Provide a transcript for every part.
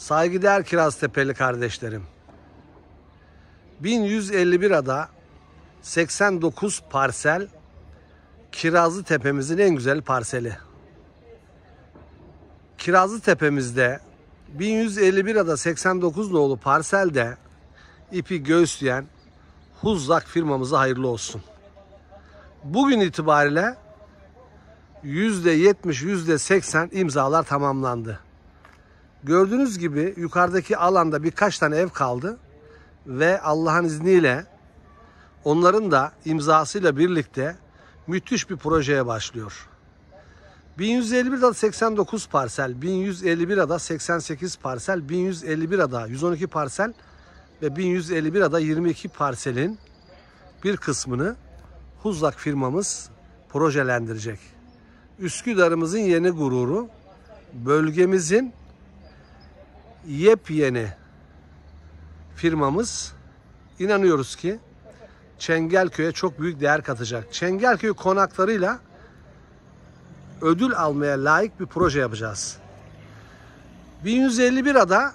Saygıdeğer Kiraztepeli kardeşlerim. 1151 ada 89 parsel Kirazlı Tepemizin en güzel parseli. Kirazlı Tepemizde 1151 ada 89 nolu parselde ipi göğüsleyen Huzzak firmamıza hayırlı olsun. Bugün itibariyle %70, %80 imzalar tamamlandı. Gördüğünüz gibi yukarıdaki alanda birkaç tane ev kaldı ve Allah'ın izniyle onların da imzasıyla birlikte müthiş bir projeye başlıyor. 1151 ada 89 parsel, 1151 ada 88 parsel, 1151 ada 112 parsel ve 1151 ada 22 parselin bir kısmını Huzlak firmamız projelendirecek. Üsküdar'ımızın yeni gururu, bölgemizin yepyeni firmamız inanıyoruz ki Çengelköy'e çok büyük değer katacak. Çengelköy konaklarıyla ödül almaya layık bir proje yapacağız. 1151 ada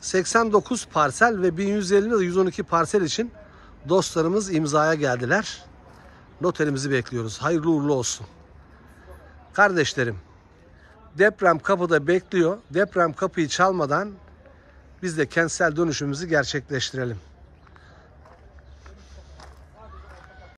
89 parsel ve 1150 ada 112 parsel için dostlarımız imzaya geldiler. Noterimizi bekliyoruz. Hayırlı uğurlu olsun. Kardeşlerim deprem kapıda bekliyor. Deprem kapıyı çalmadan biz de kentsel dönüşümümüzü gerçekleştirelim.